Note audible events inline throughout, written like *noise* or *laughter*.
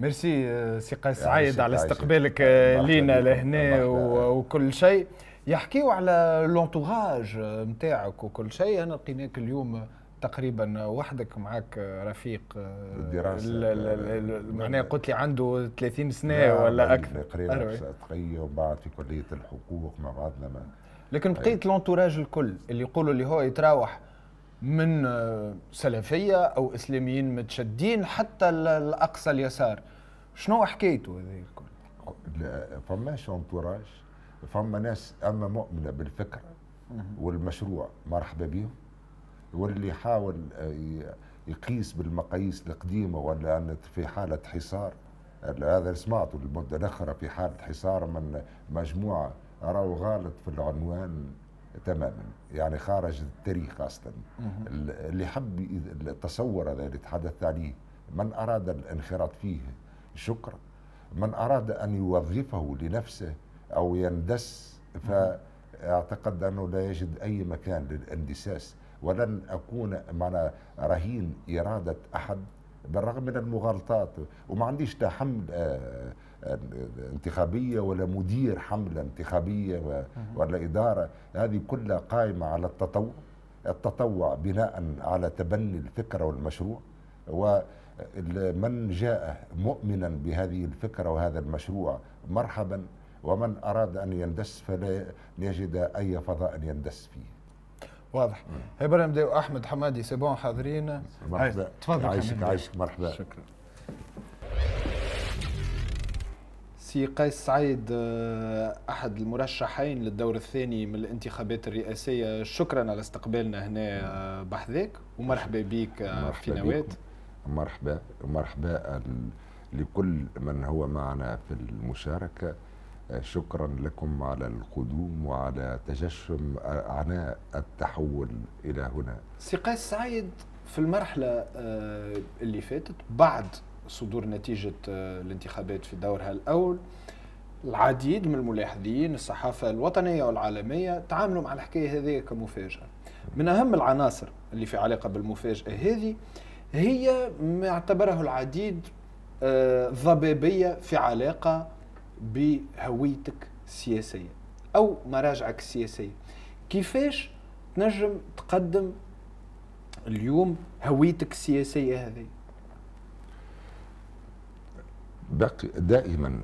ميرسي آه، سي قيس يعني سعيد على استقبالك آه، لينا لهنا وكل شيء يحكيوا على لونتوراج نتاعك آه، وكل شيء انا لقيناك اليوم تقريبا وحدك معك رفيق الدراسه معناها قلت لي عنده 30 سنه نعم، ولا اكثر تقريبا تقي وبعد في كليه الحقوق مع بعضنا لكن بقيت لونتوراج الكل اللي يقولوا اللي هو يتراوح من آه، سلفيه او اسلاميين متشدين حتى الاقصى اليسار شنو حكايته هذا الكل؟ فما فماش انتوراج فما ناس اما مؤمنه بالفكره والمشروع مرحبا بهم واللي يحاول آه، يقيس بالمقاييس القديمه ولا في حاله حصار هذا سمعته المده الاخيره في حاله حصار من مجموعه راهو غالط في العنوان تماما يعني خارج التاريخ اصلا اللي حب التصور هذا اللي تحدثت عليه يعني من اراد الانخراط فيه شكرا من اراد ان يوظفه لنفسه او يندس فاعتقد انه لا يجد اي مكان للاندساس ولن اكون معنا رهين اراده احد بالرغم من المغالطات وما عنديش تحمل انتخابية ولا مدير حملة انتخابية ولا إدارة هذه كلها قائمة على التطوع التطوع بناء على تبني الفكرة والمشروع ومن جاء مؤمنا بهذه الفكرة وهذا المشروع مرحبا ومن أراد أن يندس فلا يجد أي فضاء يندس فيه واضح ابراهيم برنامج احمد حمادي سيبون حاضرين مرحبا تفضل عايشك عايشك مرحبا شكرا سي قيس سعيد آه، احد المرشحين للدور الثاني من الانتخابات الرئاسيه شكرا على استقبالنا هنا آه، بحذاك ومرحبا بك آه، في نوات مرحبا مرحبا لكل من هو معنا في المشاركه شكرا لكم على القدوم وعلى تجشم عناء التحول الى هنا سي قيس سعيد في المرحله اللي فاتت بعد صدور نتيجة آه، الانتخابات في دورها الأول العديد من الملاحظين الصحافة الوطنية والعالمية تعاملوا مع الحكاية هذه كمفاجأة من أهم العناصر اللي في علاقة بالمفاجأة هذه هي ما اعتبره العديد آه، ضبابية في علاقة بهويتك السياسية أو مراجعك السياسية كيفاش تنجم تقدم اليوم هويتك السياسية هذه دائما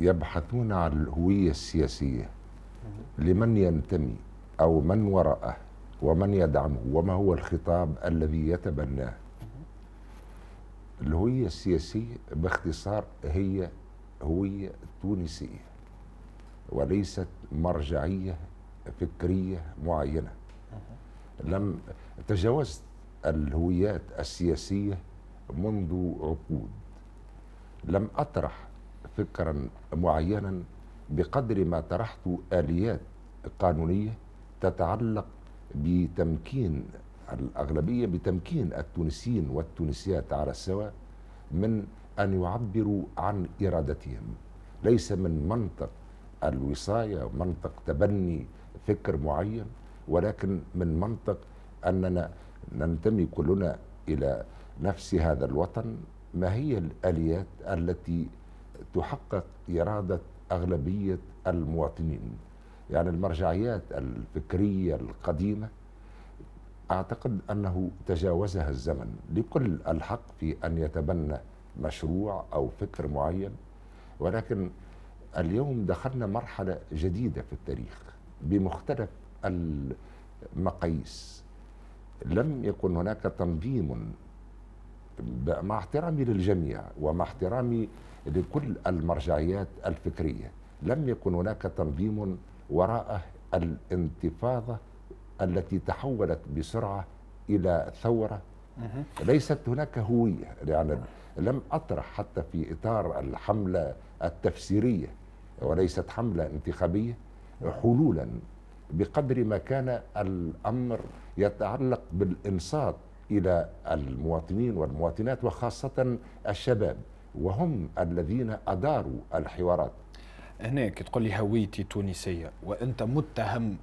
يبحثون عن الهوية السياسية لمن ينتمي أو من وراءه ومن يدعمه وما هو الخطاب الذي يتبناه الهوية السياسية باختصار هي هوية تونسية وليست مرجعية فكرية معينة لم تجاوزت الهويات السياسية منذ عقود لم أطرح فكرا معينا بقدر ما طرحت آليات قانونية تتعلق بتمكين الأغلبية بتمكين التونسيين والتونسيات على السواء من أن يعبروا عن إرادتهم ليس من منطق الوصاية منطق تبني فكر معين ولكن من منطق أننا ننتمي كلنا إلى نفس هذا الوطن ما هي الآليات التي تحقق إرادة أغلبية المواطنين يعني المرجعيات الفكرية القديمة أعتقد أنه تجاوزها الزمن لكل الحق في أن يتبنى مشروع أو فكر معين ولكن اليوم دخلنا مرحلة جديدة في التاريخ بمختلف المقاييس لم يكن هناك تنظيم مع احترامي للجميع ومع احترامي لكل المرجعيات الفكريه لم يكن هناك تنظيم وراءه الانتفاضه التي تحولت بسرعه الى ثوره ليست هناك هويه يعني لم اطرح حتى في اطار الحمله التفسيريه وليست حمله انتخابيه حلولا بقدر ما كان الامر يتعلق بالانصات الى المواطنين والمواطنات وخاصه الشباب وهم الذين اداروا الحوارات. هناك تقول لي هويتي تونسيه وانت متهم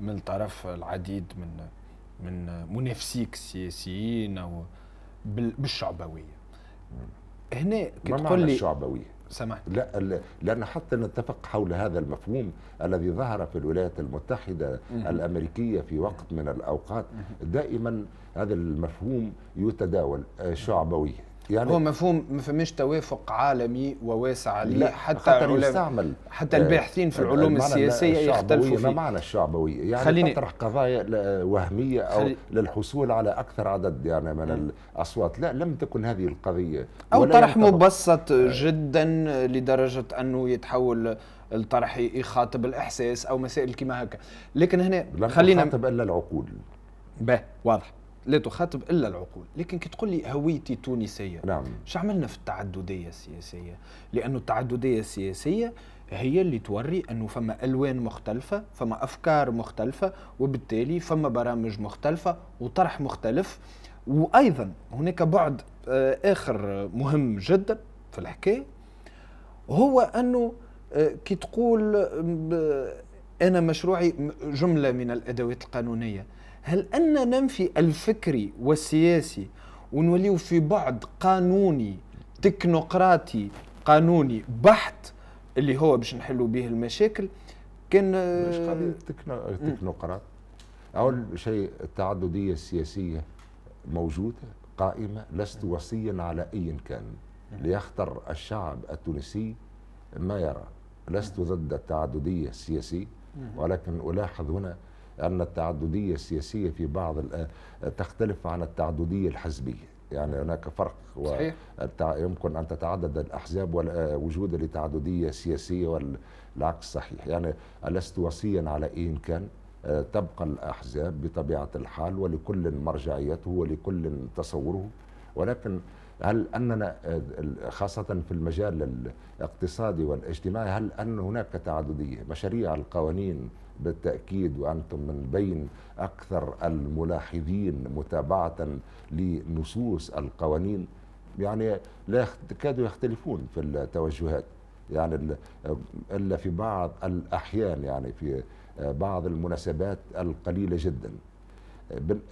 من طرف العديد من من منافسيك السياسيين او بالشعبويه. هنا كي تقول لي الشعبويه؟ سمحت لا لأن حتى نتفق حول هذا المفهوم الذي ظهر في الولايات المتحدة الأمريكية في وقت من الأوقات دائما هذا المفهوم يتداول آه، شعبوي يعني هو مفهوم ما فماش توافق عالمي وواسع عليه حتى يستعمل حتى الباحثين في آه، العلوم السياسيه يختلفوا فيه ما معنى الشعبويه؟ يعني خليني تطرح قضايا وهميه او خلي... للحصول على اكثر عدد يعني من نعم. الاصوات، لا لم تكن هذه القضيه او طرح مبسط آه. جدا لدرجه انه يتحول الطرح يخاطب الاحساس او مسائل كما هكا، لكن هنا خلينا خلينا يخاطب الا العقول به واضح لا تخاطب الا العقول لكن كي تقول لي هويتي تونسيه نعم شو عملنا في التعدديه السياسيه لانه التعدديه السياسيه هي اللي توري انه فما الوان مختلفه فما افكار مختلفه وبالتالي فما برامج مختلفه وطرح مختلف وايضا هناك بعد آه، اخر مهم جدا في الحكايه هو انه آه، كي تقول آه، انا مشروعي جمله من الادوات القانونيه هل أن ننفي الفكري والسياسي ونوليو في بعد قانوني تكنوقراطي قانوني بحت اللي هو باش نحلوا به المشاكل كان مش قضيه تكنوقراط اول شيء التعدديه السياسيه موجوده قائمه لست وصيا على اي كان ليختر الشعب التونسي ما يرى لست ضد التعدديه السياسيه ولكن الاحظ هنا أن التعددية السياسية في بعض تختلف عن التعددية الحزبية يعني هناك فرق صحيح. يمكن أن تتعدد الأحزاب وجود لتعددية سياسية والعكس صحيح يعني لست وصيا على إن كان آه، تبقى الأحزاب بطبيعة الحال ولكل مرجعيته ولكل تصوره ولكن هل أننا آه، خاصة في المجال الاقتصادي والاجتماعي هل أن هناك تعددية مشاريع القوانين بالتأكيد وأنتم من بين أكثر الملاحظين متابعة لنصوص القوانين يعني لا كادوا يختلفون في التوجهات يعني إلا في بعض الأحيان يعني في بعض المناسبات القليلة جدا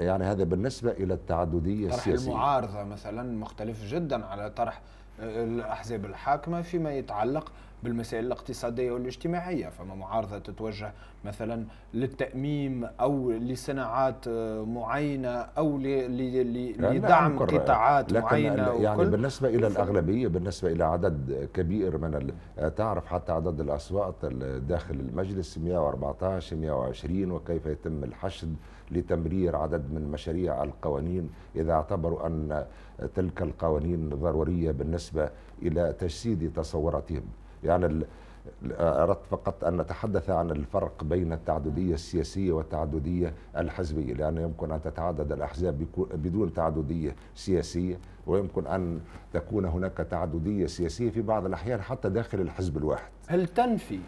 يعني هذا بالنسبة إلى التعددية طرح السياسية طرح المعارضة مثلا مختلف جدا على طرح الأحزاب الحاكمة فيما يتعلق بالمسائل الاقتصادية والاجتماعية فما معارضة تتوجه مثلا للتأميم أو لصناعات آه، معينة أو لدعم قطاعات لكن معينة يعني بالنسبة إلى الأغلبية بالنسبة إلى عدد كبير من آه، تعرف حتى عدد الأصوات داخل المجلس 114 120 وكيف يتم الحشد لتمرير عدد من مشاريع القوانين إذا اعتبروا أن تلك القوانين ضرورية بالنسبة إلى تجسيد تصوراتهم يعني أردت فقط أن نتحدث عن الفرق بين التعددية السياسية والتعددية الحزبية لأن يمكن أن تتعدد الأحزاب بدون تعددية سياسية ويمكن أن تكون هناك تعددية سياسية في بعض الأحيان حتى داخل الحزب الواحد هل تنفي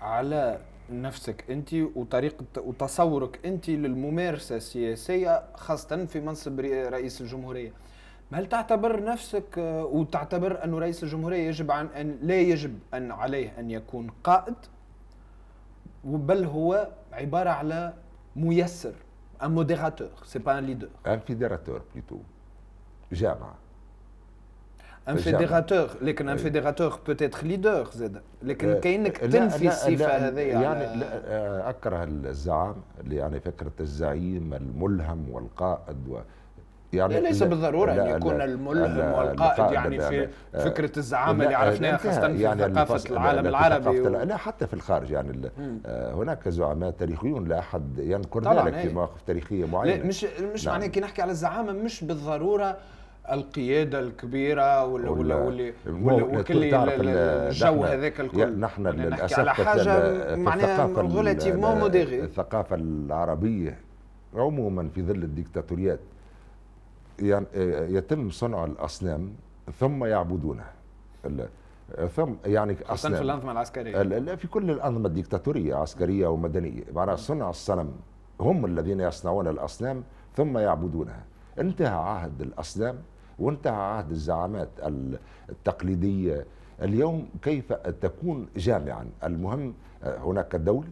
على نفسك أنت وطريقة وتصورك أنت للممارسة السياسية خاصة في منصب رئيس الجمهورية ما هل تعتبر نفسك آه، وتعتبر أن رئيس الجمهورية يجب عن أن لا يجب أن عليه أن يكون قائد بل هو عبارة على ميسر أن modérateur, سيبا أن un leader. فيدراتور fédérateur جامعة Jama. فيدراتور لكن ان فيدراتور بوتيتر ليدر زاد، لكن كأنك تنفي الصفة هذه يعني لا أكره الزعام يعني فكرة الزعيم الملهم والقائد و... يعني ليس بالضروره ان يكون الملهم والقائد يعني في فكره الزعامه اللي عرفناها خاصه في يعني ثقافه العالم يعني العربي و... لا حتى في الخارج يعني آه، هناك زعماء تاريخيون لا احد ينكر ذلك في إيه. مواقف تاريخيه معينه مش مش معناه نعم. كي نحكي على الزعامه مش بالضروره القياده الكبيره ولا ولا واللي وكل الجو هذاك الكل يعني نحن يعني للاسف على حاجه معناها الثقافه العربيه عموما في ظل الديكتاتوريات آه، يتم صنع الاصنام ثم يعبدونها آه، ثم يعني اصلا في الانظمه العسكريه لا في كل الانظمه الديكتاتوريه عسكريه ومدنيه معناها صنع الصنم هم الذين يصنعون الاصنام ثم يعبدونها انتهى عهد الاصنام وانتهى عهد الزعامات التقليديه اليوم كيف تكون جامعا المهم آه، هناك دولة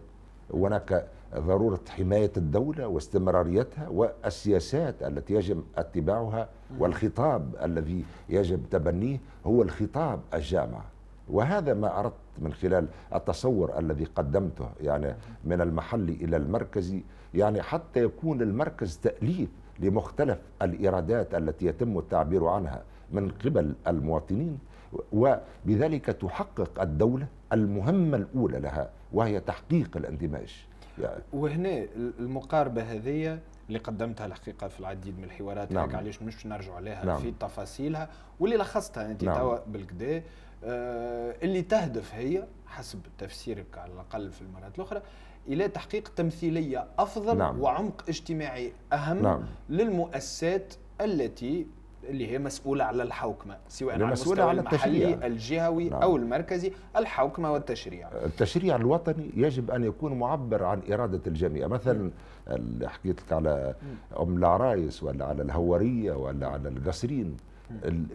وهناك ضروره حمايه الدوله واستمراريتها والسياسات التي يجب اتباعها والخطاب الذي يجب تبنيه هو الخطاب الجامع وهذا ما اردت من خلال التصور الذي قدمته يعني من المحلي الى المركزي يعني حتى يكون المركز تاليف لمختلف الإيرادات التي يتم التعبير عنها من قبل المواطنين وبذلك تحقق الدولة المهمة الأولى لها وهي تحقيق الاندماج يعني. وهنا المقاربه هذه اللي قدمتها الحقيقه في العديد من الحوارات نعم. علاش مش نرجع لها نعم. في تفاصيلها واللي لخصتها انت نعم. توا بالكدا آه اللي تهدف هي حسب تفسيرك على الاقل في المرات الاخرى الى تحقيق تمثيليه افضل نعم. وعمق اجتماعي اهم نعم. للمؤسسات التي اللي هي مسؤولة على الحوكمة سواء على المستوى على المحلي التشريع. الجهوي نعم. أو المركزي الحوكمة والتشريع التشريع الوطني يجب أن يكون معبر عن إرادة الجميع مثلا حكيت لك على أم العرايس ولا على الهورية ولا على القصرين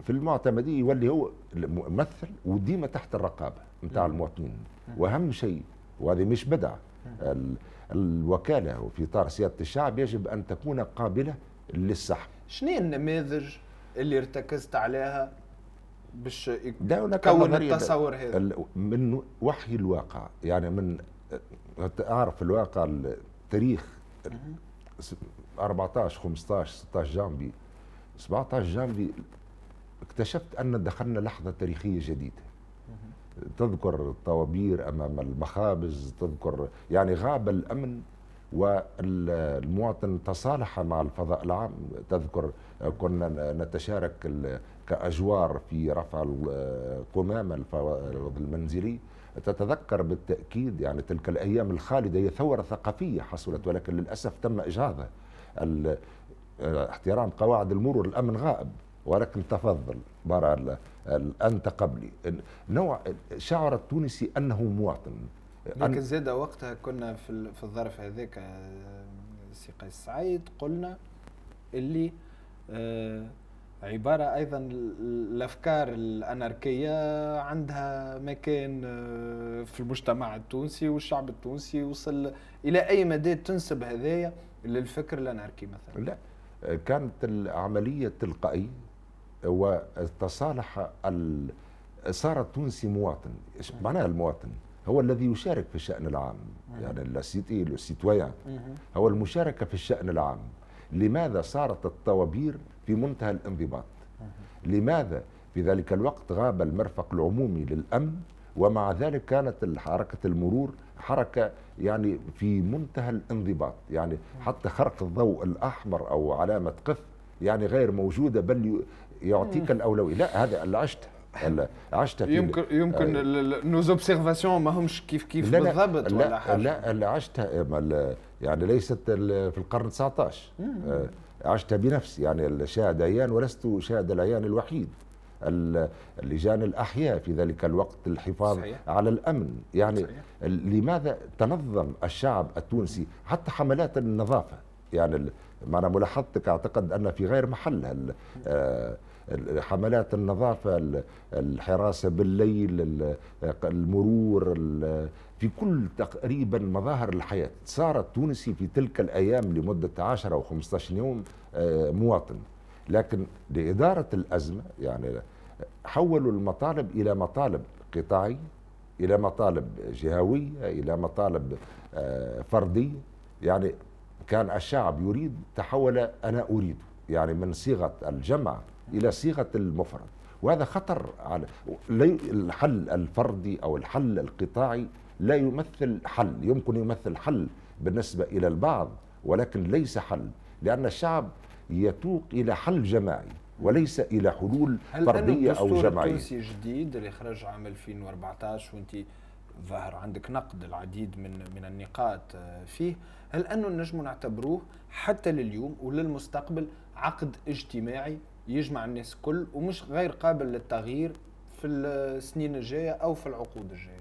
في المعتمدية يولي هو الممثل وديما تحت الرقابة نتاع المواطنين وأهم شيء وهذه مش بدعة الوكالة في إطار سيادة الشعب يجب أن تكون قابلة للسحب شنو النماذج اللي ارتكزت عليها باش يكون التصور هذا من وحي الواقع يعني من اعرف الواقع التاريخ 14 15 16 جانبي 17 جانبي اكتشفت ان دخلنا لحظه تاريخيه جديده تذكر الطوابير امام المخابز تذكر يعني غاب الامن والمواطن تصالح مع الفضاء العام تذكر كنا نتشارك كأجوار في رفع القمامة المنزلي تتذكر بالتأكيد يعني تلك الأيام الخالدة هي ثورة ثقافية حصلت ولكن للأسف تم إجهاضها احترام قواعد المرور الأمن غائب ولكن تفضل برا أنت قبلي نوع شعر التونسي أنه مواطن لكن زاد وقتها كنا في, في الظرف هذاك آه، سي قيس سعيد قلنا اللي آه، عبارة أيضا الأفكار الأناركية عندها مكان آه، في المجتمع التونسي والشعب التونسي وصل إلى أي مدى تنسب هذايا للفكر الأناركي مثلا لا كانت العملية تلقائية وتصالح ال... صار التونسي مواطن نعم. معناها المواطن هو الذي يشارك في الشأن العام نعم. يعني لا سيتي لو هو المشاركة في الشأن العام لماذا صارت الطوابير في منتهى الانضباط لماذا في ذلك الوقت غاب المرفق العمومي للأمن ومع ذلك كانت حركة المرور حركة يعني في منتهى الانضباط يعني حتى خرق الضوء الأحمر أو علامة قف يعني غير موجودة بل يعطيك الأولوية لا هذا اللي عشته عشت في يمكن يمكن نوز اوبسيرفاسيون ماهمش كيف كيف بالضبط ولا حاجه لا اللي عشتها يعني ليست في القرن 19 آه، عشت بنفسي يعني الشاهد عيان ولست شاهد العيان الوحيد اللجان الأحياء في ذلك الوقت الحفاظ صحيح. على الأمن يعني صحيح. لماذا تنظم الشعب التونسي حتى حملات النظافة يعني ما أنا ملاحظتك أعتقد أن في غير محلها آه، حملات النظافة الحراسة بالليل المرور في كل تقريبا مظاهر الحياة صار التونسي في تلك الأيام لمدة 10 أو 15 يوم آه، مواطن لكن لإدارة الأزمة يعني حولوا المطالب إلى مطالب قطاعية إلى مطالب جهوية إلى مطالب آه، فردية يعني كان الشعب يريد تحول أنا أريد يعني من صيغة الجمع إلى صيغة المفرد وهذا خطر على الحل الفردي او الحل القطاعي لا يمثل حل يمكن يمثل حل بالنسبة إلى البعض ولكن ليس حل لأن الشعب يتوق إلى حل جماعي وليس الى حلول فرديه او جماعيه. هل التونسي جديد اللي خرج عام 2014 وانت ظاهر عندك نقد العديد من من النقاط آه، فيه، هل انه النجم نعتبروه حتى لليوم وللمستقبل عقد اجتماعي يجمع الناس كل ومش غير قابل للتغيير في السنين الجايه او في العقود الجايه؟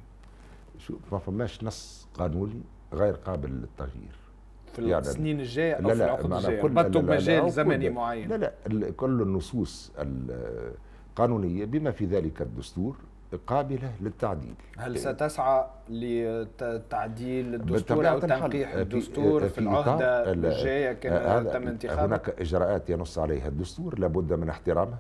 شوف ما فماش نص قانوني غير قابل للتغيير في يعني السنين الجايه او لا في العقود الجايه ربطتوا زمني معين لا لا كل النصوص القانونيه بما في ذلك الدستور قابلة للتعديل هل ستسعى لتعديل الدستور أو تنقيح الدستور في, في العهدة الجاية كما تم انتخابها هناك إجراءات ينص عليها الدستور لابد من احترامها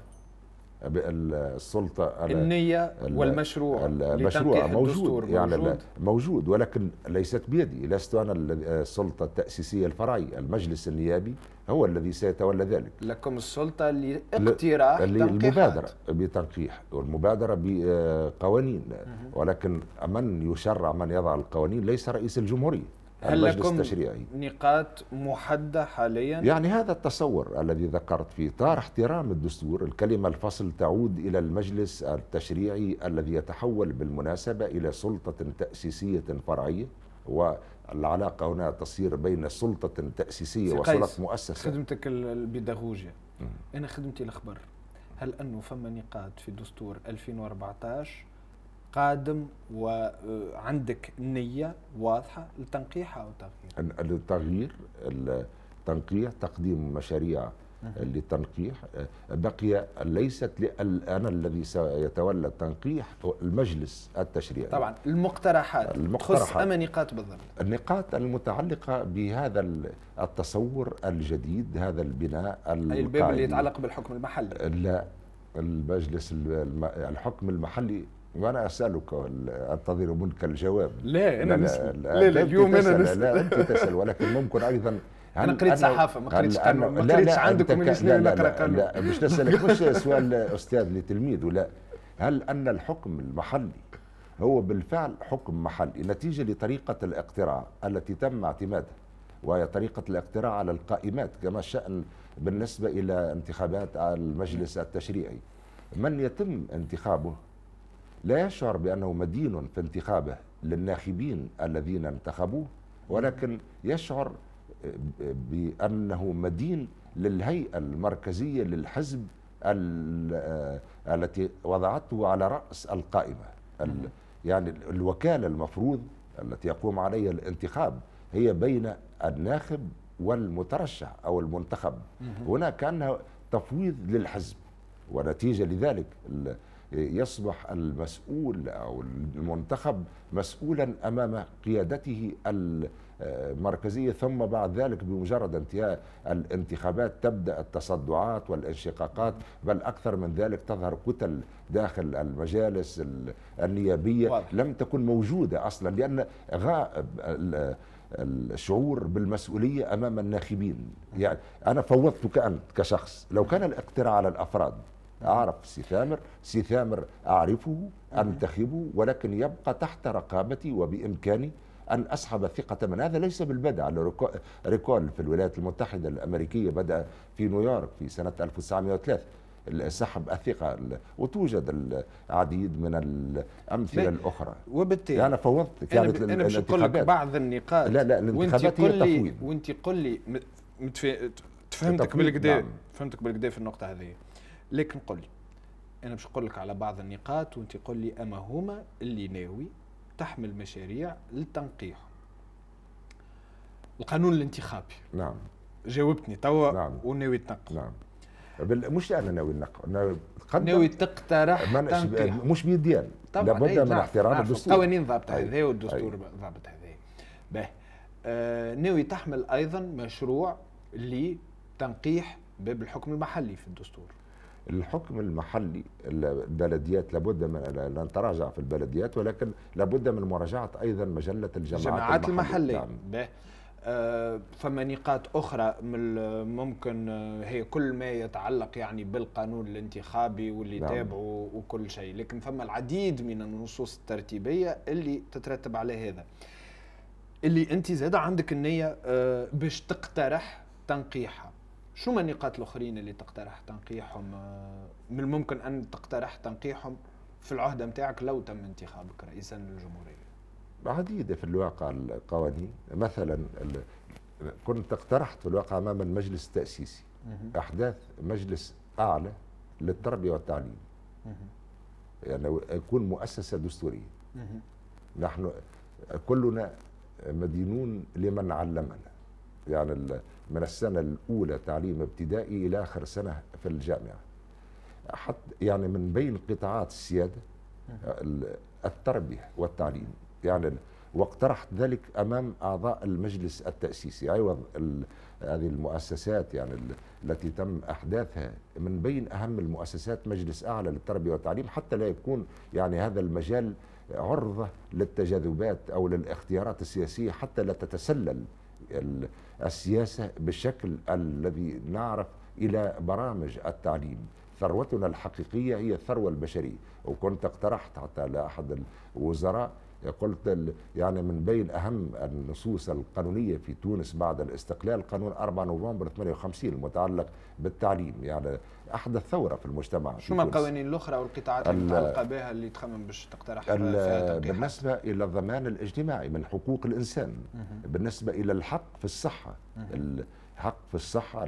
السلطه النيه والمشروع المشروع موجود يعني موجود. موجود ولكن ليست بيدي لست انا السلطه التاسيسيه الفرعيه المجلس النيابي هو الذي سيتولى ذلك لكم السلطه لاقتراح للمبادره بتنقيح والمبادره بقوانين آه، ولكن من يشرع من يضع القوانين ليس رئيس الجمهوريه هل لكم التشريعي نقاط محددة حاليا؟ يعني هذا التصور الذي ذكرت فيه طار احترام الدستور الكلمة الفصل تعود إلى المجلس التشريعي الذي يتحول بالمناسبة إلى سلطة تأسيسية فرعية والعلاقة هنا تصير بين سلطة تأسيسية وسلطة مؤسسة خدمتك البيداغوجيا أنا خدمتي الأخبار هل أنه فما نقاط في دستور 2014 قادم وعندك نية واضحة لتنقيحها أو تغيير التغيير التنقيح تقديم مشاريع نعم. للتنقيح بقي ليست انا الذي سيتولى التنقيح المجلس التشريعي طبعا المقترحات المقترحات تخص أما نقاط بالضبط النقاط المتعلقة بهذا التصور الجديد هذا البناء أي الباب اللي يتعلق بالحكم المحلي لا المجلس الحكم المحلي وانا اسالك انتظر منك الجواب لا انا لا لا, لا, لا, اليوم انا لا, لا انت تسال ولكن ممكن ايضا انا قريت صحافه ما قريتش قانون ما قريتش عندكم من سنين نقرا قانون لا مش نسالك مش سؤال استاذ لتلميذ ولا هل ان الحكم المحلي هو بالفعل حكم محلي نتيجه لطريقه الاقتراع التي تم اعتمادها وهي طريقه الاقتراع على القائمات كما الشان بالنسبه الى انتخابات المجلس التشريعي من يتم انتخابه لا يشعر بأنه مدين في انتخابه للناخبين الذين انتخبوه ولكن يشعر بأنه مدين للهيئة المركزية للحزب آه، التي وضعته على رأس القائمة يعني الوكالة المفروض التي يقوم عليها الانتخاب هي بين الناخب والمترشح أو المنتخب هنا كأنها تفويض للحزب ونتيجة لذلك يصبح المسؤول او المنتخب مسؤولا امام قيادته المركزيه ثم بعد ذلك بمجرد انتهاء الانتخابات تبدا التصدعات والانشقاقات بل اكثر من ذلك تظهر كتل داخل المجالس النيابيه واضح. لم تكن موجوده اصلا لان غائب الشعور بالمسؤوليه امام الناخبين يعني انا فوضتك انت كشخص لو كان الاقتراع على الافراد أعرف سي ثامر سي ثامر أعرفه أنتخبه ولكن يبقى تحت رقابتي وبإمكاني أن أسحب الثقة من هذا ليس بالبدع ريكول في الولايات المتحدة الأمريكية بدأ في نيويورك في سنة 1903 سحب الثقه وتوجد العديد من الامثله الاخرى وبالتالي يعني انا فوضت يعني انا, أنا مش نقول لك بعض النقاط لا لا الانتخابات هي تفويض وانت قل لي متف... تفهمتك بالكدا نعم. فهمتك بالكدا في النقطه هذه لكن قل لي انا باش نقول لك على بعض النقاط وانت قل لي اما هما اللي ناوي تحمل مشاريع للتنقيح القانون الانتخابي نعم جاوبتني توا نعم. وناوي تنقح نعم مش انا ناوي نقح ناوي ناوي تقترح مش بيدي انا لابد من احترام الدستور القوانين ضابطه طيب. هذا والدستور طيب. ضابط هذا باهي آه ناوي تحمل ايضا مشروع لتنقيح باب الحكم المحلي في الدستور الحكم المحلي البلديات لابد من لن تراجع في البلديات ولكن لابد من مراجعه ايضا مجله الجماعات, الجماعات المحليه, نعم. آه فما نقاط اخرى من ممكن آه، هي كل ما يتعلق يعني بالقانون الانتخابي واللي نعم. تابعه وكل شيء لكن فما العديد من النصوص الترتيبيه اللي تترتب على هذا اللي انت زاد عندك النيه آه، باش تقترح تنقيحها شو ما النقاط الاخرين اللي تقترح تنقيحهم آه، من الممكن ان تقترح تنقيحهم في العهده نتاعك لو تم انتخابك رئيسا للجمهوريه عديده في الواقع القوانين مثلا كنت اقترحت في الواقع امام المجلس التاسيسي احداث مجلس اعلى للتربيه والتعليم يعني يكون مؤسسه دستوريه نحن كلنا مدينون لمن علمنا يعني من السنة الأولى تعليم ابتدائي إلى آخر سنة في الجامعة حتى يعني من بين قطاعات السيادة التربية والتعليم يعني واقترحت ذلك أمام أعضاء المجلس التأسيسي عوض هذه المؤسسات يعني التي تم أحداثها من بين أهم المؤسسات مجلس أعلى للتربية والتعليم حتى لا يكون يعني هذا المجال عرضة للتجاذبات أو للاختيارات السياسية حتى لا تتسلل السياسة بالشكل الذي نعرف إلى برامج التعليم ثروتنا الحقيقية هي الثروة البشرية وكنت اقترحت حتى لأحد الوزراء قلت يعني من بين اهم النصوص القانونيه في تونس بعد الاستقلال قانون 4 نوفمبر 58 المتعلق بالتعليم يعني احدث ثوره في المجتمع شو ما القوانين الاخرى او القطاعات المتعلقه بها اللي تخمم باش تقترح بالنسبه الى الضمان الاجتماعي من حقوق الانسان بالنسبه الى الحق في الصحه الحق في الصحه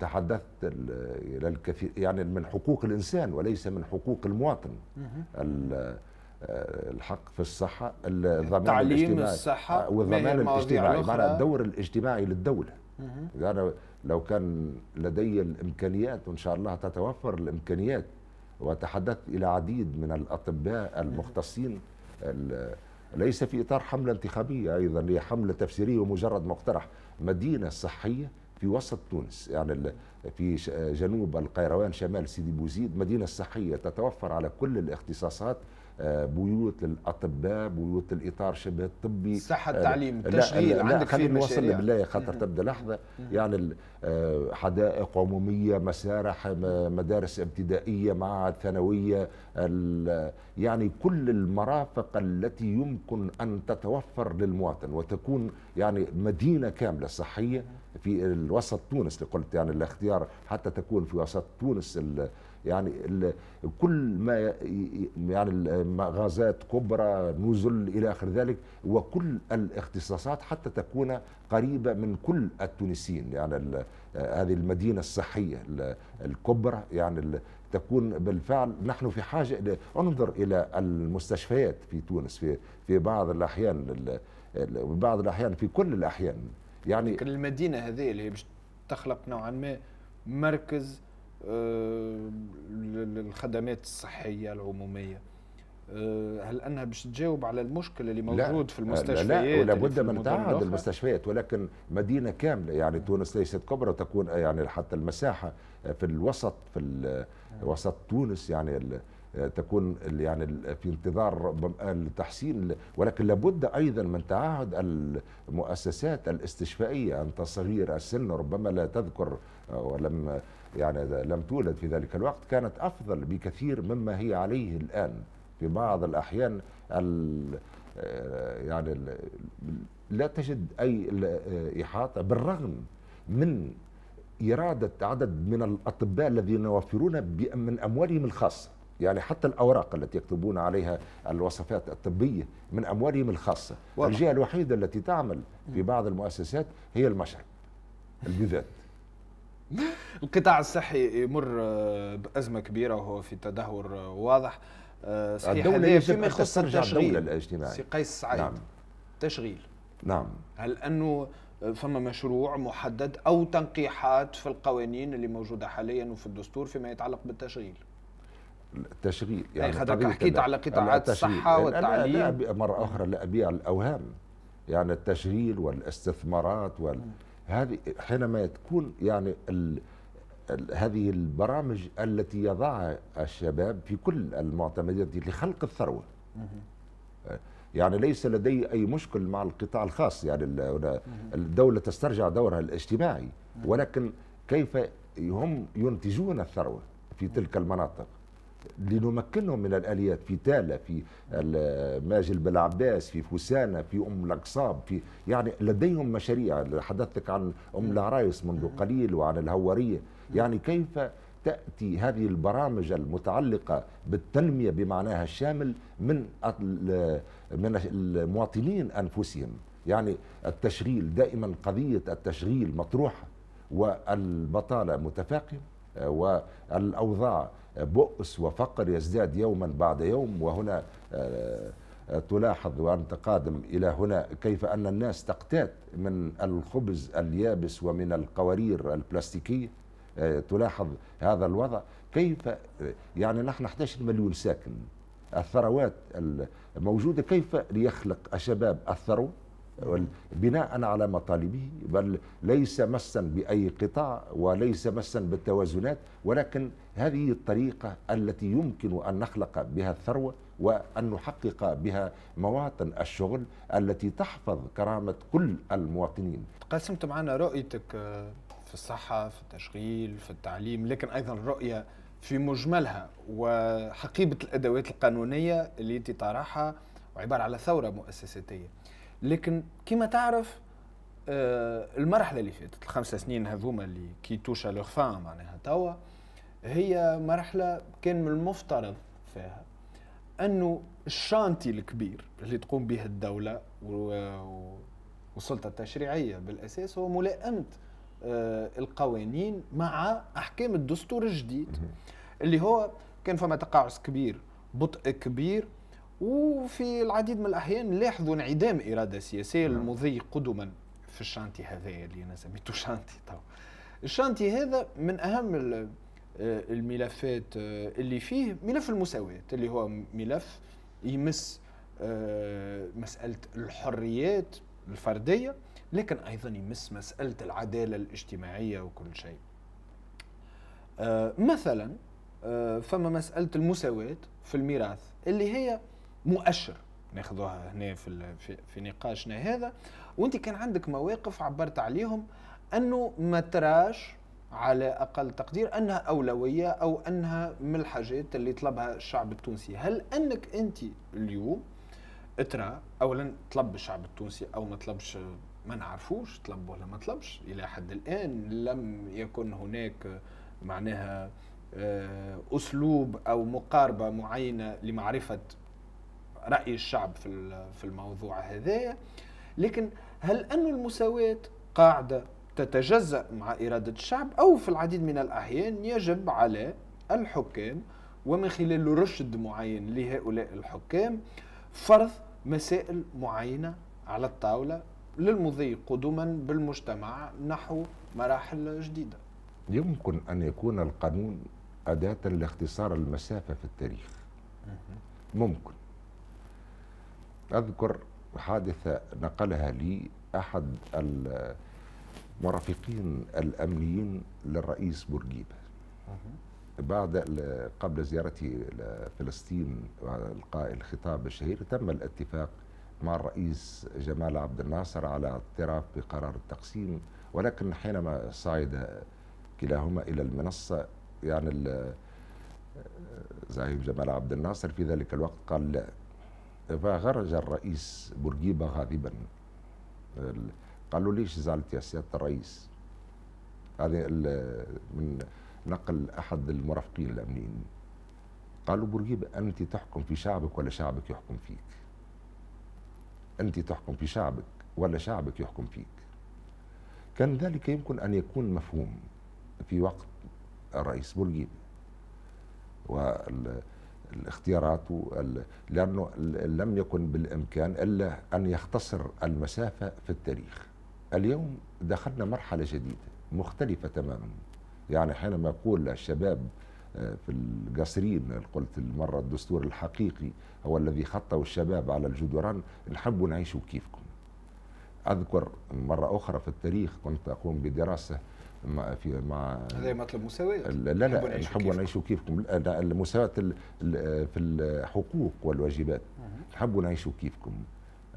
تحدثت الى الكثير يعني من حقوق الانسان وليس من حقوق المواطن الحق في الصحة الضمان التعليم الصحة آه، والضمان الاجتماعي معناها الدور الاجتماعي للدولة يعني لو كان لدي الإمكانيات وإن شاء الله تتوفر الإمكانيات وتحدثت إلى عديد من الأطباء المختصين ليس في إطار حملة انتخابية أيضا هي حملة تفسيرية ومجرد مقترح مدينة صحية في وسط تونس يعني في جنوب القيروان شمال سيدي بوزيد مدينة صحية تتوفر على كل الاختصاصات بيوت الاطباء بيوت الاطار شبه الطبي الصحه التعليم آه، التشغيل عندك خلينا نوصل يعني. بالله خاطر تبدا لحظه يعني آه، حدائق عموميه مسارح مدارس ابتدائيه معاهد ثانويه يعني كل المرافق التي يمكن ان تتوفر للمواطن وتكون يعني مدينه كامله صحيه في الوسط تونس اللي قلت يعني الاختيار حتى تكون في وسط تونس يعني كل ما يعني غازات كبرى نزل الى اخر ذلك وكل الاختصاصات حتى تكون قريبه من كل التونسيين يعني هذه المدينه الصحيه الكبرى يعني تكون بالفعل نحن في حاجه انظر الى المستشفيات في تونس في في بعض الاحيان في بعض الاحيان في كل الاحيان يعني المدينه هذه اللي هي تخلق نوعا ما مركز الخدمات آه، الصحيه العموميه آه، هل انها باش تجاوب على المشكل اللي موجود لا في المستشفيات آه، لا, لا لابد من تعهد المستشفيات ولكن مدينه كامله يعني تونس ليست كبرى تكون يعني حتى المساحه في الوسط في وسط تونس يعني تكون يعني في انتظار التحسين ولكن لابد ايضا من تعهد المؤسسات الاستشفائيه انت صغير السن ربما لا تذكر ولم يعني لم تولد في ذلك الوقت كانت أفضل بكثير مما هي عليه الآن في بعض الأحيان آه، يعني لا تجد أي آه، إحاطة بالرغم من إرادة عدد من الأطباء الذين يوفرون من أموالهم الخاصة يعني حتى الأوراق التي يكتبون عليها الوصفات الطبية من أموالهم الخاصة الجهة الوحيدة التي تعمل في بعض المؤسسات هي المشرب البذات القطاع الصحي يمر آه، بازمه كبيره وهو في تدهور آه، واضح آه، صحيح الدولة فيما يخص التشغيل الاجتماعية سي قيس سعيد نعم. تشغيل نعم هل انه فما مشروع محدد او تنقيحات في القوانين اللي موجوده حاليا وفي الدستور فيما يتعلق بالتشغيل التشغيل يعني خاطرك حكيت على قطاعات الصحه والتعليم لا مره اخرى لا ابيع الاوهام يعني التشغيل والاستثمارات وال... م. هذه حينما تكون يعني ال هذه البرامج التي يضعها الشباب في كل المعتمدات لخلق الثروه يعني ليس لدي اي مشكل مع القطاع الخاص يعني الدوله تسترجع دورها الاجتماعي ولكن كيف هم ينتجون الثروه في تلك المناطق لنمكنهم من الاليات في تالا في ماجل بالعباس في فوسانه في ام الاقصاب في يعني لديهم مشاريع حدثتك عن ام نعم. العرايس منذ نعم. قليل وعن الهوريه نعم. يعني كيف تاتي هذه البرامج المتعلقه بالتنميه بمعناها الشامل من من المواطنين انفسهم يعني التشغيل دائما قضيه التشغيل مطروحه والبطاله متفاقمه آه، والاوضاع بؤس وفقر يزداد يوما بعد يوم وهنا آه، تلاحظ وأنت قادم إلى هنا كيف أن الناس تقتات من الخبز اليابس ومن القوارير البلاستيكية آه، تلاحظ هذا الوضع كيف آه، يعني نحن 11 مليون ساكن الثروات الموجودة كيف ليخلق الشباب الثروة بناء على مطالبه بل ليس مسا باي قطاع وليس مسا بالتوازنات ولكن هذه الطريقه التي يمكن ان نخلق بها الثروه وان نحقق بها مواطن الشغل التي تحفظ كرامه كل المواطنين. قسمت معنا رؤيتك آه، في الصحه، في التشغيل، في التعليم، لكن ايضا الرؤيه في مجملها وحقيبه الادوات القانونيه اللي انت طرحها وعباره على ثوره مؤسساتيه. لكن كما تعرف آه، المرحله اللي فاتت الخمس سنين هذوما اللي كي توشا لوغ معناها توا هي مرحله كان من المفترض فيها انه الشانتي الكبير اللي تقوم به الدوله والسلطه التشريعيه بالاساس هو ملائمه آه، القوانين مع احكام الدستور الجديد اللي هو كان فما تقاعس كبير بطء كبير وفي العديد من الأحيان لاحظوا انعدام إرادة سياسية نعم. للمضي قدما في الشانتي هذا اللي أنا سميته شانتي تو الشانتي هذا من أهم آه، الملفات آه، اللي فيه ملف المساواة اللي هو ملف يمس آه، مسألة الحريات الفردية لكن أيضا يمس مسألة العدالة الاجتماعية وكل شيء مثلا فما مسألة المساواة في الميراث اللي هي مؤشر ناخذوها هنا في, في نقاشنا هذا وانت كان عندك مواقف عبرت عليهم انه ما تراش على اقل تقدير انها اولويه او انها من الحاجات اللي طلبها الشعب التونسي هل انك انت اليوم ترى اولا طلب الشعب التونسي او ما طلبش ما نعرفوش طلب ولا ما طلبش الى حد الان لم يكن هناك معناها آه، اسلوب او مقاربه معينه لمعرفه راي الشعب في في الموضوع هذا لكن هل انه المساواه قاعده تتجزا مع اراده الشعب او في العديد من الاحيان يجب على الحكام ومن خلال رشد معين لهؤلاء الحكام فرض مسائل معينه على الطاوله للمضي قدما بالمجتمع نحو مراحل جديده يمكن ان يكون القانون اداه لاختصار المسافه في التاريخ ممكن أذكر حادثة نقلها لي أحد المرافقين الأمنيين للرئيس بورقيبة بعد قبل زيارتي لفلسطين وإلقاء الخطاب الشهير تم الاتفاق مع الرئيس جمال عبد الناصر على اعتراف بقرار التقسيم ولكن حينما صعد كلاهما إلى المنصة يعني زعيم جمال عبد الناصر في ذلك الوقت قال لا فخرج الرئيس بورقيبه غاضبا قالوا ليش زعلت يا سياده الرئيس هذا من نقل احد المرافقين الامنيين قالوا بورقيبه انت تحكم في شعبك ولا شعبك يحكم فيك انت تحكم في شعبك ولا شعبك يحكم فيك كان ذلك يمكن ان يكون مفهوم في وقت الرئيس بورقيبه وال الاختيارات لأنه لم يكن بالإمكان إلا أن يختصر المسافة في التاريخ اليوم دخلنا مرحلة جديدة مختلفة تماما يعني حينما اقول الشباب آه، في القصرين قلت المرة الدستور الحقيقي هو الذي خطه الشباب على الجدران نحب نعيشوا كيفكم أذكر مرة أخرى في التاريخ كنت أقوم بدراسة مع في مع هذا مطلب مساواه لا لا نحبوا نعيشوا كيفكم المساواه في الحقوق والواجبات نحبوا نعيشوا كيفكم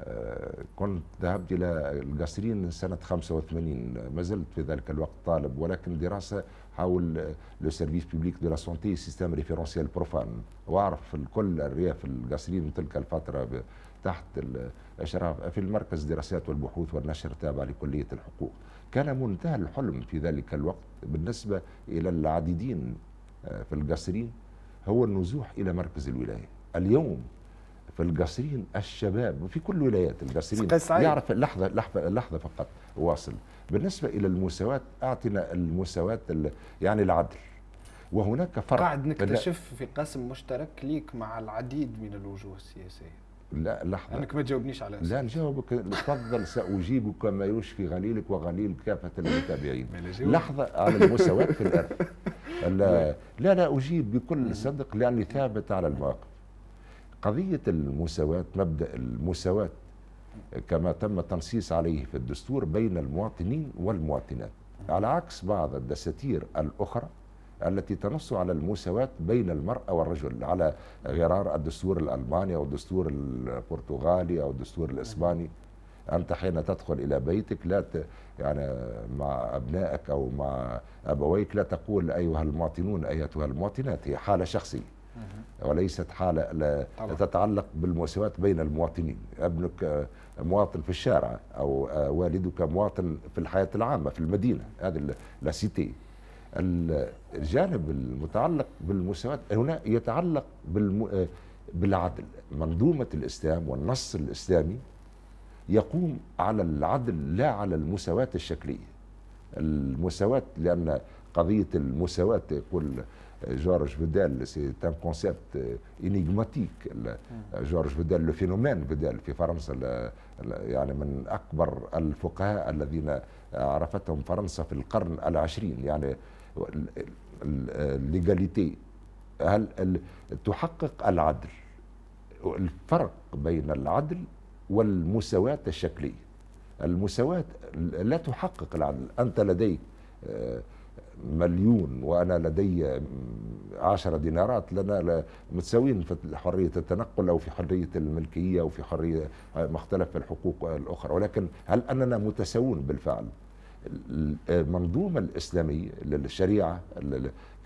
آه، كنت ذهبت إلى القصرين سنة 85 ما زلت في ذلك الوقت طالب ولكن دراسة حول لو سيرفيس بيبليك دو لا سونتي سيستم ريفيرونسيال بروفان وأعرف الكل الرياف القصرين من تلك الفترة تحت الاشراف في المركز الدراسات والبحوث والنشر التابع لكليه الحقوق كان منتهى الحلم في ذلك الوقت بالنسبه الى العديدين آه، في القصرين هو النزوح الى مركز الولايه اليوم في القصرين الشباب وفي كل ولايات القصرين يعرف لحظه لحظه لحظه فقط واصل بالنسبه الى المساواه اعطنا المساواه يعني العدل وهناك فرق قاعد نكتشف في قسم مشترك ليك مع العديد من الوجوه السياسيه لا لحظة أنك ما تجاوبنيش على لا نجاوبك تفضل سأجيبك ما يشفي غليلك وغليل كافة المتابعين *laughs* لحظة على المساواة في الأرض *laughs* لا, لا لا أجيب بكل صدق لأني ثابت على المواقف قضية المساواة مبدأ المساواة كما تم تنصيص عليه في الدستور بين المواطنين والمواطنات على عكس بعض الدساتير الأخرى التي تنص على المساواة بين المرأة والرجل على غرار الدستور الألماني أو الدستور البرتغالي أو الدستور الإسباني أنت حين تدخل إلى بيتك لا ت... يعني مع أبنائك أو مع أبويك لا تقول أيها المواطنون أيتها المواطنات هي حالة شخصية وليست حالة لا طبعا. تتعلق بالمساواة بين المواطنين ابنك آه، مواطن في الشارع أو آه، والدك مواطن في الحياة العامة في المدينة هذه سيتي الجانب المتعلق بالمساواة هنا يتعلق بالم... آه، بالعدل منظومة الإسلام والنص الإسلامي يقوم على العدل لا على المساواة الشكلية المساواة لأن قضية المساواة يقول جورج فيدال سي ان كونسيبت انيغماتيك جورج فيدال لو فينومين فيدال في فرنسا يعني من اكبر الفقهاء الذين عرفتهم فرنسا في القرن العشرين يعني الليجاليتي هل تحقق العدل الفرق بين العدل والمساواة الشكلية المساواة لا تحقق العدل أنت لديك آه، مليون وأنا لدي عشرة دينارات لنا متساويين في حرية التنقل أو في حرية الملكية أو في حرية آه، مختلف الحقوق الأخرى ولكن هل أننا متساوون بالفعل المنظومة الإسلامية للشريعة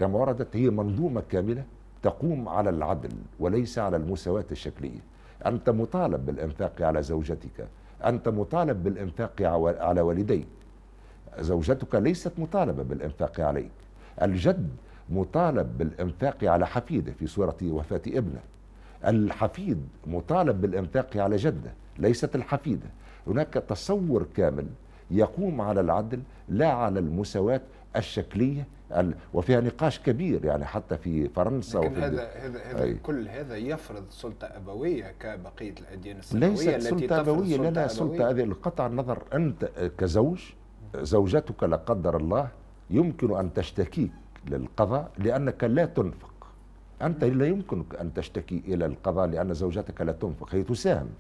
كما وردت هي منظومة كاملة تقوم على العدل وليس على المساواة الشكلية أنت مطالب بالإنفاق على زوجتك أنت مطالب بالإنفاق على والديك زوجتك ليست مطالبة بالإنفاق عليك الجد مطالب بالإنفاق على حفيده في صورة وفاة ابنه الحفيد مطالب بالإنفاق على جده ليست الحفيدة هناك تصور كامل يقوم على العدل لا على المساواة الشكلية وفيها نقاش كبير يعني حتى في فرنسا لكن وفي هذا هذا هذا كل هذا يفرض سلطه ابويه كبقيه الاديان السماويه ليست التي سلطه ابويه لا لا سلطه هذه قطع النظر انت كزوج زوجتك لا قدر الله يمكن ان تشتكيك للقضاء لانك لا تنفق انت لا يمكنك ان تشتكي الى القضاء لان زوجتك لا تنفق هي تساهم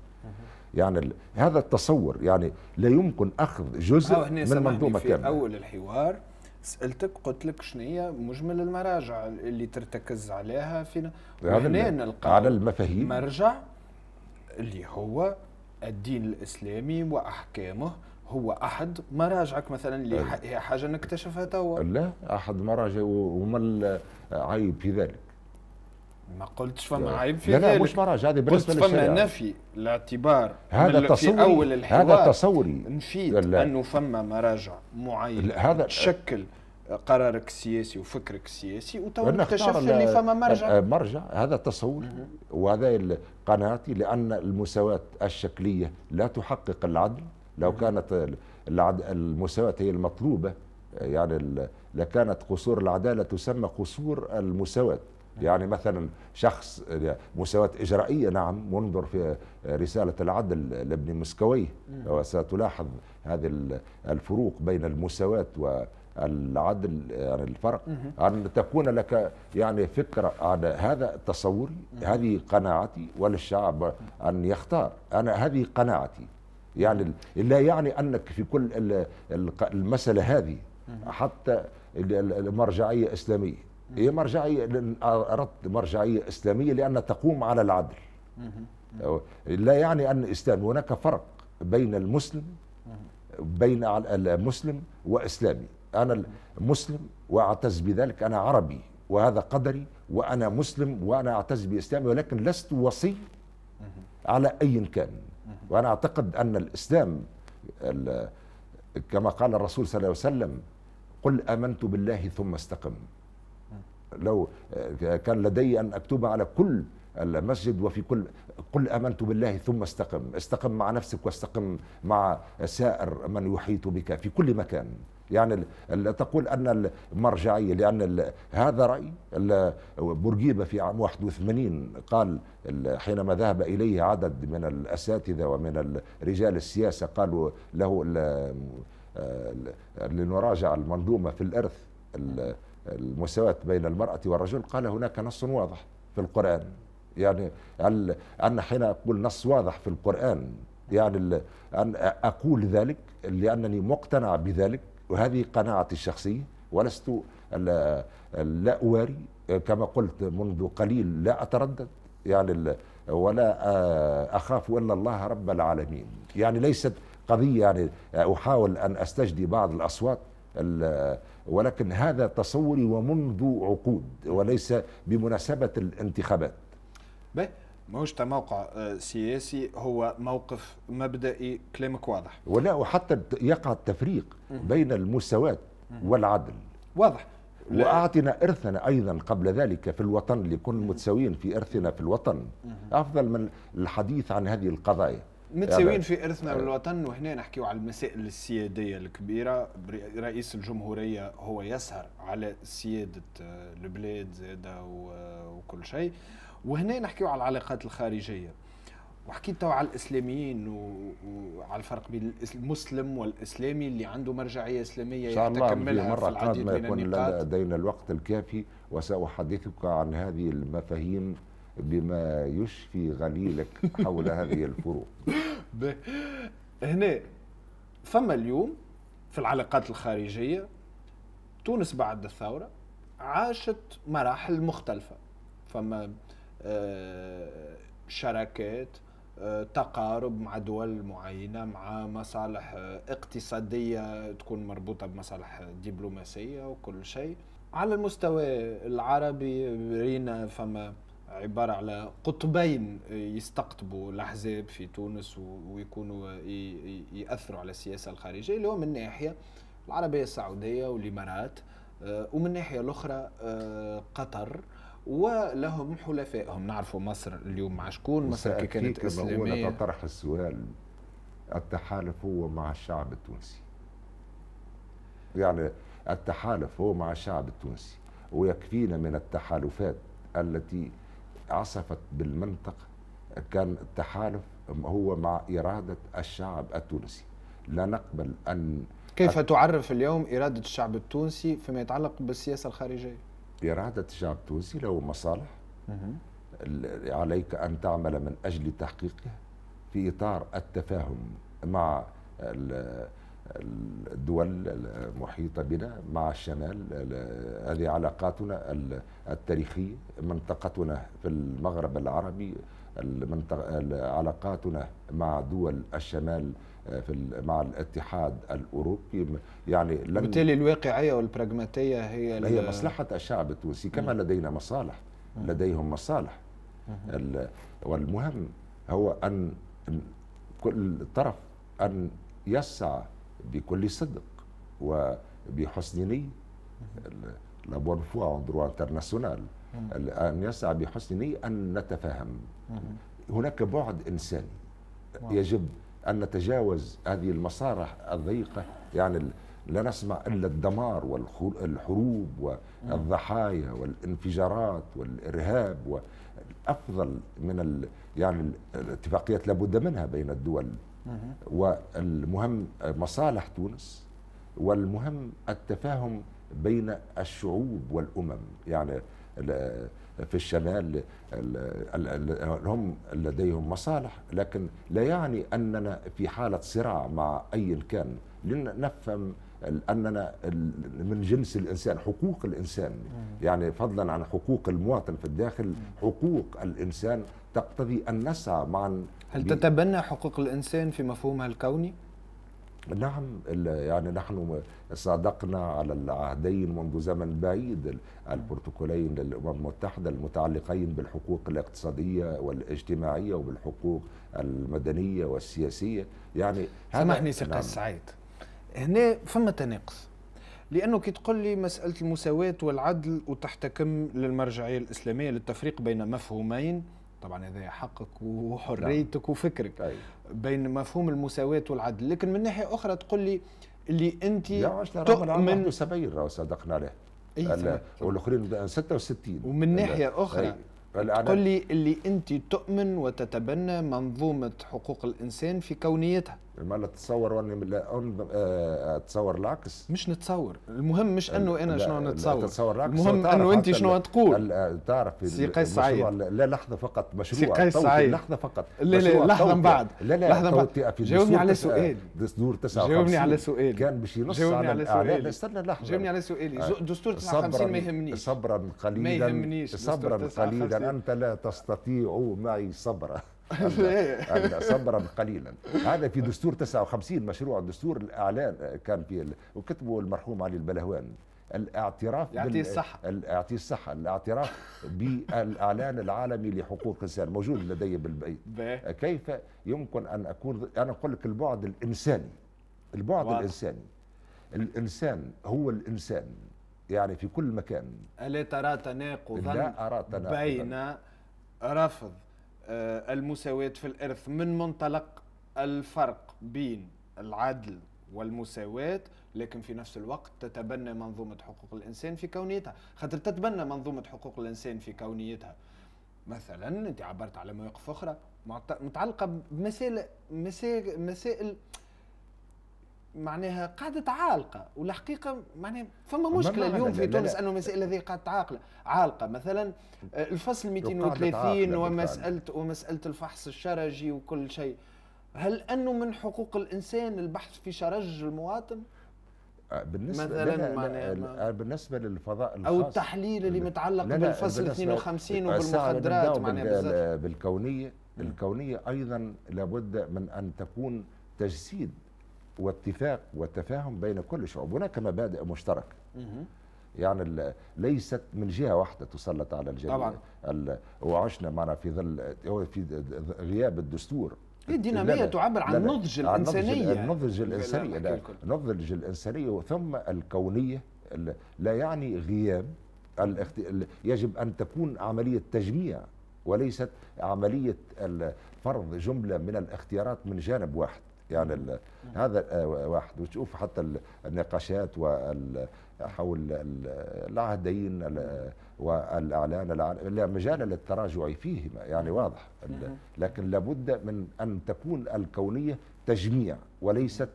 يعني هذا التصور يعني لا يمكن اخذ جزء من منظومه كامله في اول الحوار سالتك قلت لك شنو هي مجمل المراجع اللي ترتكز عليها فينا وهنا نلقى على المفاهيم مرجع اللي هو الدين الاسلامي واحكامه هو احد مراجعك مثلا اللي هي حاجه نكتشفها توا لا احد مراجع وما العيب في ذلك ما قلتش فما عيب في لا لا مش مراجع هذا بالنسبه قلت فما نفي الاعتبار هذا تصوري اول الحوار هذا تصوري نفيت انه فما مراجع معينه هذا تشكل قرارك السياسي وفكرك السياسي وتو اكتشفت اللي فما مرجع مرجع هذا التصور وهذا قناعتي لان المساواه الشكليه لا تحقق العدل لو كانت المساواه هي المطلوبه يعني لكانت قصور العداله تسمى قصور المساواه نعم. يعني مثلا شخص يعني مساواة إجرائية نعم منظر في رسالة العدل لابن مسكويه نعم. وستلاحظ هذه الفروق بين المساواة و العدل يعني الفرق أن تكون لك يعني فكرة عن هذا تصوري هذه قناعتي وللشعب أن يختار أنا هذه قناعتي يعني لا يعني أنك في كل المسألة هذه حتى المرجعية إسلامية هي مرجعيه اردت مرجعيه اسلاميه لانها تقوم على العدل لا يعني ان اسلام هناك فرق بين المسلم بين المسلم واسلامي انا مسلم واعتز بذلك انا عربي وهذا قدري وانا مسلم وانا اعتز باسلامي ولكن لست وصي على اي كان وانا اعتقد ان الاسلام كما قال الرسول صلى الله عليه وسلم قل امنت بالله ثم استقم لو آه، كان لدي أن أكتب على كل المسجد وفي كل قل امنت بالله ثم استقم استقم مع نفسك واستقم مع سائر من يحيط بك في كل مكان يعني تقول ان المرجعيه لان هذا راي بورقيبه في عام 81 قال حينما ذهب اليه عدد من الاساتذه ومن رجال السياسه قالوا له آه، لنراجع المنظومه في الارث المساواة بين المرأة والرجل قال هناك نص واضح في القرآن يعني أن حين أقول نص واضح في القرآن يعني أن أقول ذلك لأنني مقتنع بذلك وهذه قناعتي الشخصية ولست لا, لا أواري كما قلت منذ قليل لا أتردد يعني ولا أخاف إلا الله رب العالمين يعني ليست قضية يعني أحاول أن أستجدي بعض الأصوات ولكن هذا تصوري ومنذ عقود وليس بمناسبة الانتخابات ماهوش موقع آه، سياسي هو موقف مبدئي كلامك واضح ولا وحتى يقع التفريق بين المساواة والعدل واضح واعطنا ارثنا ايضا قبل ذلك في الوطن لكل متساويين في ارثنا في الوطن افضل من الحديث عن هذه القضايا متساويين في ارثنا الوطن وهنا نحكيو على المسائل السياديه الكبيره رئيس الجمهوريه هو يسهر على سياده آه، البلاد زاده وكل شيء وهنا نحكيو على العلاقات الخارجيه وحكيت تو على الاسلاميين وعلى الفرق بين المسلم والاسلامي اللي عنده مرجعيه اسلاميه ان شاء الله مره ما يكون لدينا الوقت الكافي وساحدثك عن هذه المفاهيم بما يشفي غليلك حول هذه الفروق *laughs* هنا ثم اليوم في العلاقات الخارجية تونس بعد الثورة عاشت مراحل مختلفة فما آه، شراكات آه، تقارب مع دول معينة مع مصالح اقتصادية تكون مربوطة بمصالح دبلوماسية وكل شيء على المستوى العربي رينا فما عبارة على قطبين يستقطبوا الأحزاب في تونس ويكونوا يأثروا على السياسة الخارجية اللي هو من ناحية العربية السعودية والإمارات آه، ومن الناحية الأخرى آه، قطر ولهم حلفائهم نعرفوا مصر اليوم مع شكون مصر كي كانت إسلامية تطرح السؤال التحالف هو مع الشعب التونسي يعني التحالف هو مع الشعب التونسي ويكفينا من التحالفات التي عصفت بالمنطقة كان التحالف هو مع إرادة الشعب التونسي لا نقبل أن كيف أت... تعرف اليوم إرادة الشعب التونسي فيما يتعلق بالسياسة الخارجية؟ إرادة الشعب التونسي له مصالح عليك أن تعمل من أجل تحقيقها في إطار التفاهم مع الدول المحيطة بنا مع الشمال هذه علاقاتنا التاريخية منطقتنا في المغرب العربي علاقاتنا مع دول الشمال آه، في مع الاتحاد الاوروبي يعني لن بالتالي الواقعيه والبراغماتيه هي هي مصلحه الشعب التونسي كما لدينا مصالح لديهم مصالح والمهم هو ان كل طرف ان يسعى بكل صدق وبحسن نية لا بون فوا اون دروا انترناسيونال ان يسعى بحسن نية ان نتفاهم هناك بعد انساني يجب ان نتجاوز هذه المسارح الضيقه يعني لا نسمع الا الدمار والحروب والضحايا والانفجارات والارهاب والافضل من يعني الاتفاقيات لابد منها بين الدول والمهم مصالح تونس والمهم التفاهم بين الشعوب والامم يعني في الشمال هم لديهم مصالح لكن لا يعني اننا في حاله صراع مع اي كان لنفهم لاننا من جنس الانسان حقوق الانسان يعني فضلا عن حقوق المواطن في الداخل حقوق الانسان تقتضي ان نسعى معا هل تتبنى حقوق الانسان في مفهومها الكوني؟ نعم يعني نحن صادقنا على العهدين منذ زمن بعيد البروتوكولين للامم المتحده المتعلقين بالحقوق الاقتصاديه والاجتماعيه وبالحقوق المدنيه والسياسيه يعني سامحني سي نعم. السعيد هنا فما تناقض لانه كي تقول لي مساله المساواه والعدل وتحتكم للمرجعيه الاسلاميه للتفريق بين مفهومين طبعا هذا حقك وحريتك نعم. وفكرك أي. بين مفهوم المساواه والعدل لكن من ناحيه اخرى تقول لي اللي انت تؤمن راه صدقنا له أي والاخرين 66 ومن ناحيه اخرى تقول لي اللي انت تؤمن وتتبنى منظومه حقوق الانسان في كونيتها ما لا تتصور واني لا آه، اتصور العكس مش نتصور المهم مش انه انا شنو نتصور تتصور العكس المهم انه انت شنو تقول آه، تعرف سي قيس سعيد لا لحظه فقط مشروع سي قيس سعيد لحظه فقط لا لا لحظه من بعد لا لا لحظه من بعد جاوبني على سؤال دستور 59 جاوبني على سؤال كان باش ينص على الاعلان استنى لحظه جاوبني على سؤالي آه، دستور 59 ما يهمنيش صبرا قليلا ما يهمنيش صبرا قليلا انت لا تستطيع معي صبرا *laughs* أن صبرا قليلا هذا في دستور 59 مشروع دستور الإعلان آه، كان في وكتبه المرحوم علي البلهوان الاعتراف يعطيه الصحة يعطيه الصحة الاعتراف *laughs* بالإعلان العالمي لحقوق الإنسان موجود لدي بالبيت كيف يمكن أن أكون أنا أقول لك البعد الإنساني البعد واضح. الإنساني الإنسان هو الإنسان يعني في كل مكان ألا ترى تناقضا بين رفض آه، المساواة في الإرث من منطلق الفرق بين العدل والمساواة لكن في نفس الوقت تتبنى منظومة حقوق الإنسان في كونيتها خاطر تتبنى منظومة حقوق الإنسان في كونيتها مثلا أنت عبرت على مواقف أخرى متعلقة بمسائل مسائل معناها قاعده عالقه والحقيقه معناها فما مشكله اليوم في تونس انه المسائل هذه قاعده عاقلة عالقه مثلا آه، الفصل 230 ومساله ومساله الفحص الشرجي وكل شيء هل انه من حقوق الانسان البحث في شرج المواطن؟ آه، بالنسبه مثلا معناها آه، بالنسبه للفضاء الخاص او التحليل اللي متعلق بالفصل 52 وبالمخدرات معناها بالكونيه الكونيه ايضا لابد من ان تكون تجسيد واتفاق وتفاهم بين كل الشعوب هناك مبادئ مشتركه يعني ليست من جهه واحده تسلط على الجميع طبعا وعشنا معنا في ظل في غياب الدستور هي دينامية تعبر عن النضج الإنسانية النضج الإنساني النضج الإنساني ثم الكونية لا يعني غياب الاخت... يجب أن تكون عملية تجميع وليست عملية فرض جملة من الاختيارات من جانب واحد يعني هذا آه، واحد وتشوف حتى النقاشات حول العهدين والاعلان لا مجال للتراجع فيه يعني نعم. واضح نعم. لكن لابد من ان تكون الكونيه تجميع وليست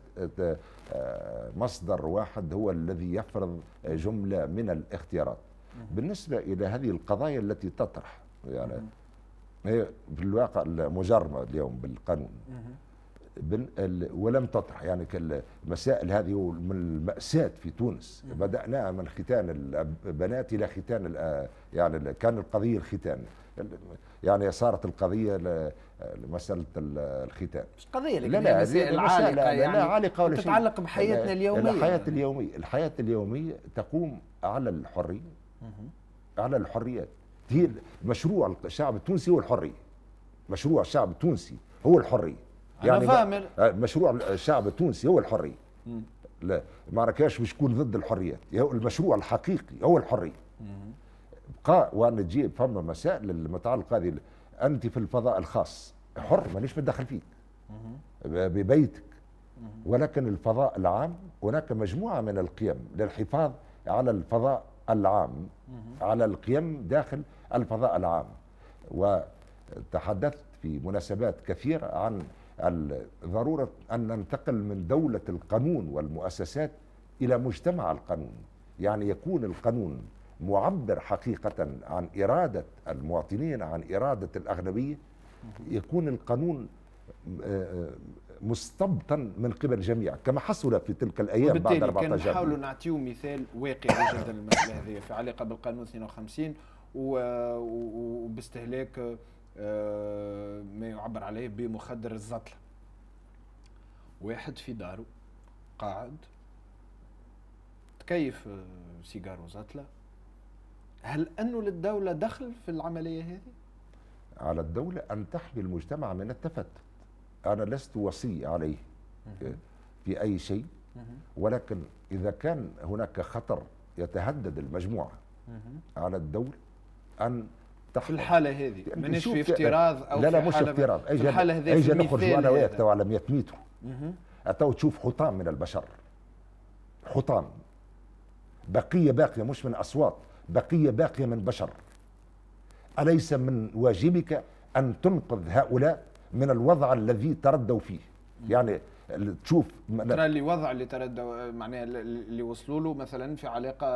آه، مصدر واحد هو الذي يفرض جمله من الاختيارات نعم. بالنسبه الى هذه القضايا التي تطرح يعني هي في الواقع مجرمه اليوم بالقانون ولم تطرح يعني المسائل هذه من المأساة في تونس نعم. بدأناها من ختان البنات إلى ختان يعني كان القضية الختان يعني صارت القضية مسألة الختان مش قضية لا لا مسألة يعني عالقة يعني لا عالقة تتعلق بحياتنا اليومية الحياة يعني. اليومية الحياة اليومية تقوم على الحرية على الحريات هي مشروع الشعب التونسي هو الحرية مشروع الشعب التونسي هو الحرية يعني فاهم آه، مشروع الشعب التونسي هو الحريه مم. لا مراكش مش كون ضد الحريات المشروع الحقيقي هو الحريه بقى وانا تجيب فما مسائل المتعلقه هذه انت في الفضاء الخاص حر مانيش متدخل فيك ببيتك ولكن الفضاء العام هناك مجموعه من القيم للحفاظ على الفضاء العام على القيم داخل الفضاء العام وتحدثت في مناسبات كثيره عن ضرورة أن ننتقل من دولة القانون والمؤسسات إلى مجتمع القانون يعني يكون القانون معبر حقيقة عن إرادة المواطنين عن إرادة الأغلبية يكون القانون آه، آه، مستبطا من قبل جميع كما حصل في تلك الايام بعد 14 كان نحاولوا نعطيو مثال واقعي جدا للمساله هذه في علاقه بالقانون 52 وباستهلاك آه، ما يعبر عليه بمخدر الزطله واحد في داره قاعد تكيف آه، سيجار وزطله هل انه للدوله دخل في العمليه هذه؟ على الدوله ان تحمي المجتمع من التفتت. انا لست وصي عليه آه، في اي شيء ولكن اذا كان هناك خطر يتهدد المجموعه على الدوله ان في الحاله هذه مانيش في افتراض او لا لا مش افتراض أي الحاله هذه نخرج انا وياك تو على 100 متر تو تشوف حطام من البشر حطام بقيه باقيه مش من اصوات بقيه باقيه من بشر اليس من واجبك ان تنقذ هؤلاء من الوضع الذي تردوا فيه يعني تشوف ترى اللي وضع اللي تردوا معناها اللي وصلوا له مثلا في علاقه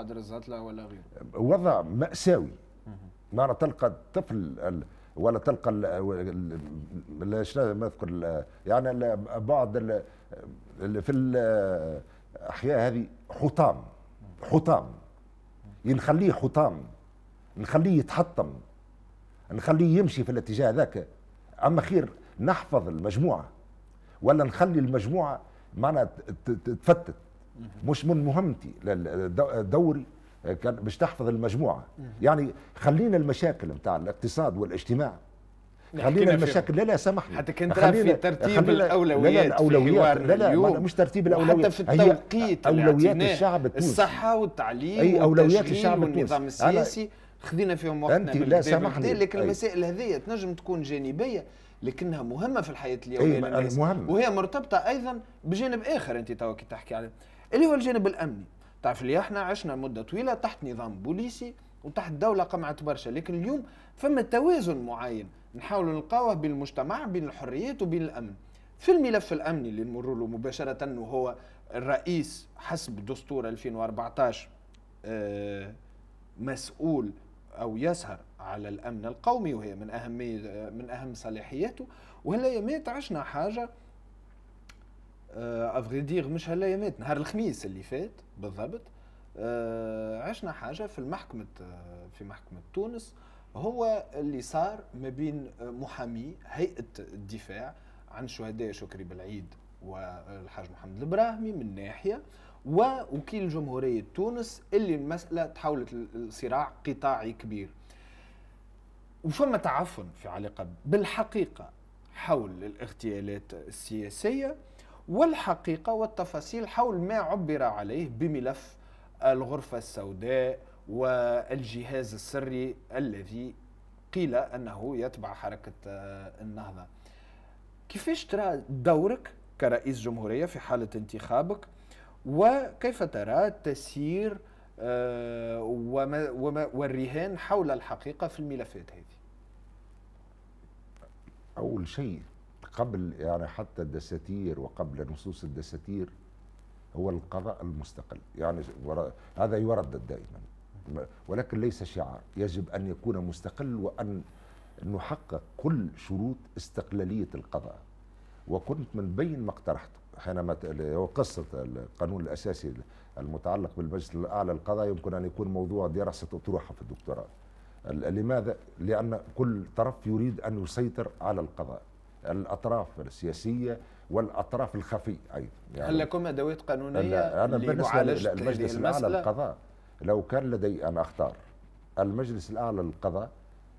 الزاتلة ولا غيره وضع ماساوي نرى تلقى الطفل ولا تلقى ما اذكر يعني بعض ال في الاحياء هذه حطام حطام نخليه حطام نخليه يتحطم نخليه يمشي في الاتجاه ذاك اما خير نحفظ المجموعه ولا نخلي المجموعه معناها تفتت مش من مهمتي دوري كان مش تحفظ المجموعه يعني خلينا المشاكل نتاع الاقتصاد والاجتماع خلينا المشاكل لا لا سامحني حتى كنت في ترتيب الاولويات لا لا الاولويات لا لا اليوم. مش ترتيب الاولويات حتى في التوقيت اولويات الشعب التونسي الصحه والتعليم اي اولويات الشعب والنظام السياسي خذينا فيهم وقتنا انت لا سامحني لكن المسائل هذه تنجم تكون جانبيه لكنها مهمه في الحياه اليوميه مهمة. وهي مرتبطه ايضا بجانب اخر انت توك تحكي عليه اللي هو الجانب الامني تعرف اللي احنا عشنا مده طويله تحت نظام بوليسي وتحت دوله قمعت برشا لكن اليوم فما توازن معين نحاولوا نلقاوه بين المجتمع بين الحريات وبين الامن في الملف الامني اللي نمر له مباشره وهو الرئيس حسب دستور 2014 آه، مسؤول او يسهر على الامن القومي وهي من اهميه آه، من اهم صلاحياته وهلا يا عشنا حاجه آه، افغي دير مش هالايامات نهار الخميس اللي فات بالضبط آه، عشنا حاجه في المحكمه آه، في محكمه تونس هو اللي صار ما بين محامي هيئه الدفاع عن شهداء شكري بالعيد والحاج محمد البراهمي من ناحيه ووكيل جمهوريه تونس اللي المساله تحولت لصراع قطاعي كبير وفما تعفن في علاقه بالحقيقه حول الاغتيالات السياسيه والحقيقة والتفاصيل حول ما عبر عليه بملف الغرفة السوداء والجهاز السري الذي قيل أنه يتبع حركة آه، النهضة كيفاش ترى دورك كرئيس جمهورية في حالة انتخابك وكيف ترى تسيير آه، وما وما والرهان حول الحقيقة في الملفات هذه أول شيء قبل يعني حتى الدساتير وقبل نصوص الدساتير هو القضاء المستقل يعني هذا يردد دائما ولكن ليس شعار يجب أن يكون مستقل وأن نحقق كل شروط استقلالية القضاء وكنت من بين ما اقترحته حينما قصة القانون الأساسي المتعلق بالمجلس الأعلى للقضاء يمكن أن يكون موضوع دراسة أطروحة في الدكتوراه لماذا؟ لأن كل طرف يريد أن يسيطر على القضاء الاطراف السياسيه والاطراف الخفيه ايضا يعني هل لكم ادوات قانونيه انا بالنسبه للمجلس الاعلى للقضاء لو كان لدي ان اختار المجلس الاعلى للقضاء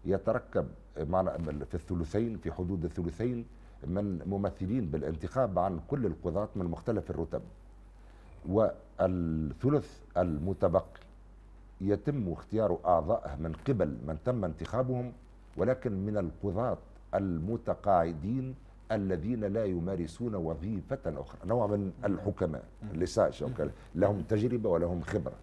يتركب معنا في الثلثين في حدود الثلثين من ممثلين بالانتخاب عن كل القضاة من مختلف الرتب والثلث المتبقي يتم اختيار أعضائه من قبل من تم انتخابهم ولكن من القضاة المتقاعدين الذين لا يمارسون وظيفة أخرى نوع من الحكماء لهم تجربة ولهم خبرة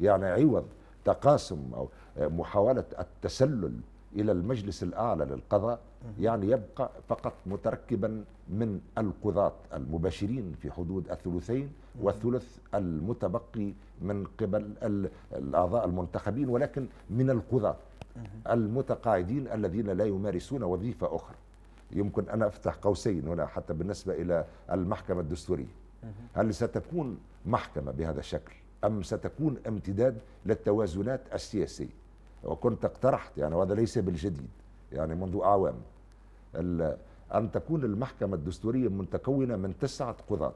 يعني عوض تقاسم أو آه، محاولة التسلل إلى المجلس الأعلى للقضاء يعني يبقى فقط متركبا من القضاة المباشرين في حدود الثلثين والثلث المتبقي من قبل الأعضاء المنتخبين ولكن من القضاة المتقاعدين الذين لا يمارسون وظيفة أخرى يمكن أن أفتح قوسين هنا حتى بالنسبة إلى المحكمة الدستورية هل ستكون محكمة بهذا الشكل أم ستكون امتداد للتوازنات السياسية وكنت اقترحت يعني وهذا ليس بالجديد يعني منذ أعوام أن تكون المحكمة الدستورية متكونة من تسعة قضاة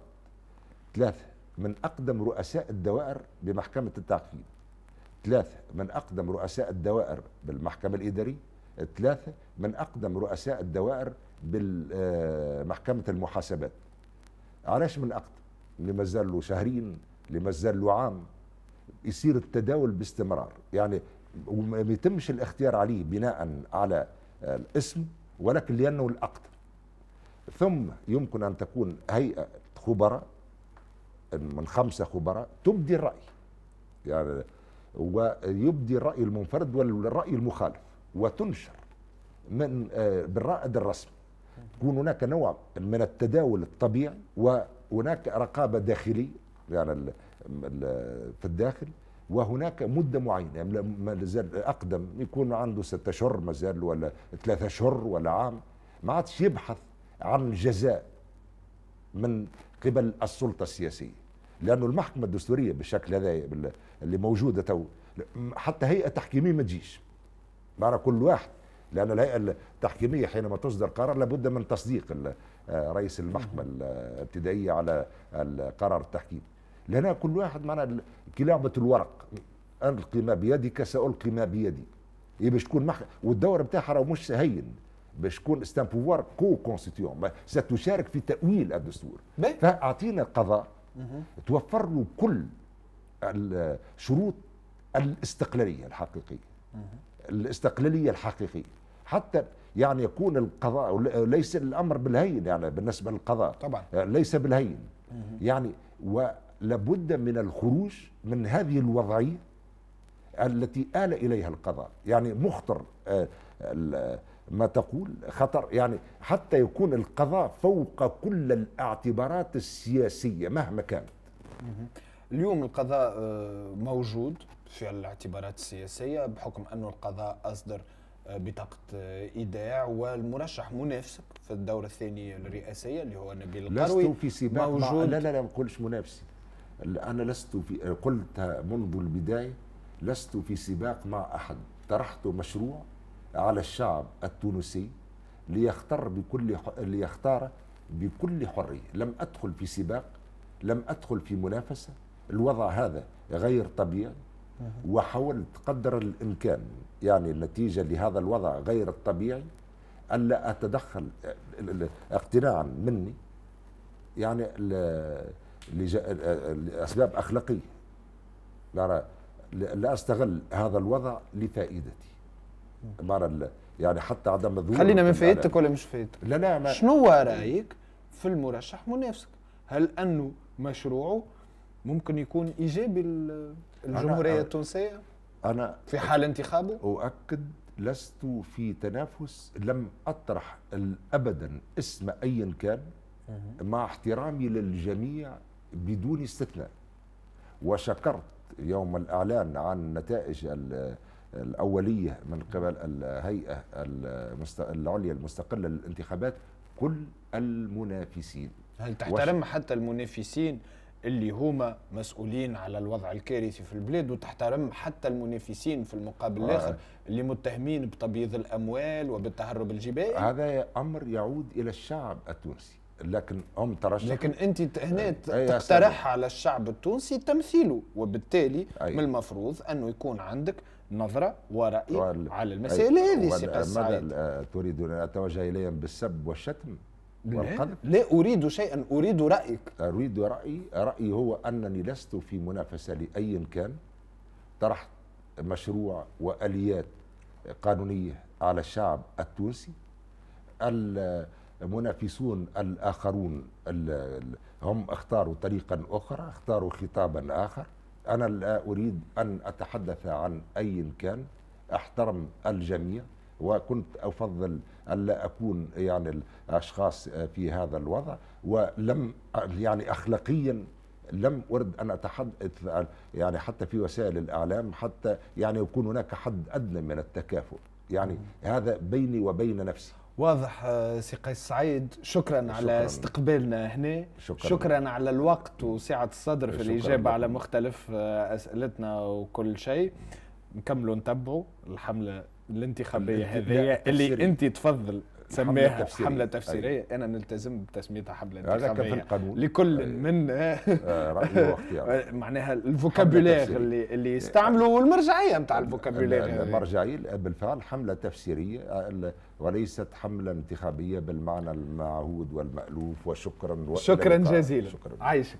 ثلاثة من أقدم رؤساء الدوائر بمحكمة التعقيد ثلاثة من أقدم رؤساء الدوائر بالمحكمة الإدارية ثلاثة من أقدم رؤساء الدوائر بالمحكمة آه، المحاسبات علاش من أقدم اللي مازال له شهرين اللي مازال له عام يصير التداول باستمرار يعني وما يتمش الاختيار عليه بناء على آه، الاسم ولكن لأنه الأقدم ثم يمكن أن تكون هيئة خبراء من خمسة خبراء تبدي الرأي يعني ويبدي الرأي المنفرد والرأي المخالف وتنشر من آه، بالرائد الرسمي يكون هناك نوع من التداول الطبيعي وهناك رقابة داخلية يعني في الداخل وهناك مدة معينة يعني ما زال أقدم يكون عنده ستة أشهر زال ولا ثلاثة أشهر ولا عام ما عادش يبحث عن جزاء من قبل السلطة السياسية لانه المحكمه الدستوريه بالشكل هذا اللي موجوده تو حتى هيئه تحكيميه ما تجيش معنا كل واحد لان الهيئه التحكيميه حينما تصدر قرار لابد من تصديق آه، رئيس المحكمه آه، الابتدائيه على القرار التحكيم لهنا كل واحد معنا كلابه الورق القي ما بيدك سالقي ما بيدي ايه باش تكون محك... والدور بتاعها راه مش هين باش تكون استان بوفوار كو كونستيتيون ستشارك في تاويل الدستور فاعطينا القضاء توفر له كل الشروط الاستقلاليه الحقيقيه الاستقلاليه الحقيقيه حتى يعني يكون القضاء ليس الامر بالهين يعني بالنسبه للقضاء طبعا ليس بالهين يعني ولابد من الخروج من هذه الوضعيه التي آل اليها القضاء يعني مخطر آه، ما تقول خطر يعني حتى يكون القضاء فوق كل الاعتبارات السياسية مهما كانت اليوم القضاء آه، موجود في الاعتبارات السياسية بحكم انه القضاء أصدر آه، بطاقة آه، إيداع والمرشح منافسك في الدورة الثانية الرئاسية اللي هو نبيل القروي لست في سباق موجود لا لا لا ما نقولش منافسي أنا لست في قلت منذ البداية لست في سباق مع أحد طرحت مشروع على الشعب التونسي ليختار بكل ليختار بكل حريه، لم ادخل في سباق، لم ادخل في منافسه، الوضع هذا غير طبيعي وحاولت قدر الامكان يعني النتيجه لهذا الوضع غير الطبيعي الا اتدخل اقتناعا مني يعني لاسباب اخلاقيه لا استغل هذا الوضع لفائدتي المره يعني حتى عدم الظهور خلينا من فايدتك ولا مش فايدتك؟ لا لا ما شنو رايك في المرشح منافسك؟ هل انه مشروعه ممكن يكون ايجابي للجمهوريه التونسيه؟ انا في حال انتخابه؟ اؤكد لست في تنافس لم اطرح ابدا اسم ايا كان مع احترامي للجميع بدون استثناء وشكرت يوم الاعلان عن نتائج الأولية من قبل الهيئة العليا المستقلة للانتخابات كل المنافسين هل تحترم وش... حتى المنافسين اللي هما مسؤولين على الوضع الكارثي في البلاد وتحترم حتى المنافسين في المقابل آه. الاخر اللي متهمين بتبييض الاموال وبالتهرب الجبائي هذا امر يعود الى الشعب التونسي لكن هم ترشح لكن انت هنا تقترح على الشعب التونسي تمثيله وبالتالي من المفروض انه يكون عندك نظرة ورأي طيب. على المسائل هذه سي ماذا تريدون أتوجه إليهم بالسب والشتم والقذف لا, لا أريد شيئا أريد رأيك أريد رأيي رأيي هو أنني لست في منافسة لأي كان طرحت مشروع وآليات قانونية على الشعب التونسي المنافسون الآخرون هم اختاروا طريقا أخرى اختاروا خطابا آخر أنا لا أريد أن أتحدث عن أي كان أحترم الجميع وكنت أفضل ألا أكون يعني الأشخاص في هذا الوضع ولم يعني أخلاقيا لم أرد أن أتحدث يعني حتى في وسائل الإعلام حتى يعني يكون هناك حد أدنى من التكافؤ يعني هذا بيني وبين نفسي واضح آه، سي قيس سعيد شكرا, شكرا على استقبالنا هنا شكرا, شكرا على الوقت وسعة الصدر في الإجابة على مختلف آه، أسئلتنا وكل شيء نكملوا نتبعوا الحملة الانتخابية هذه اللي أنت تفضل سماها حملة, حملة أيوة. تفسيرية أي. أنا نلتزم بتسميتها حملة انتخابية في القانون لكل أي. أيوة. من آه، رأيه *laughs* واختياره معناها الفوكابولير اللي اللي آه، يستعملوا والمرجعية نتاع الفوكابولير المرجعية بالفعل حملة تفسيرية آه، وليست حملة انتخابية بالمعنى المعهود والمألوف وشكرا شكرا جزيلا عايشك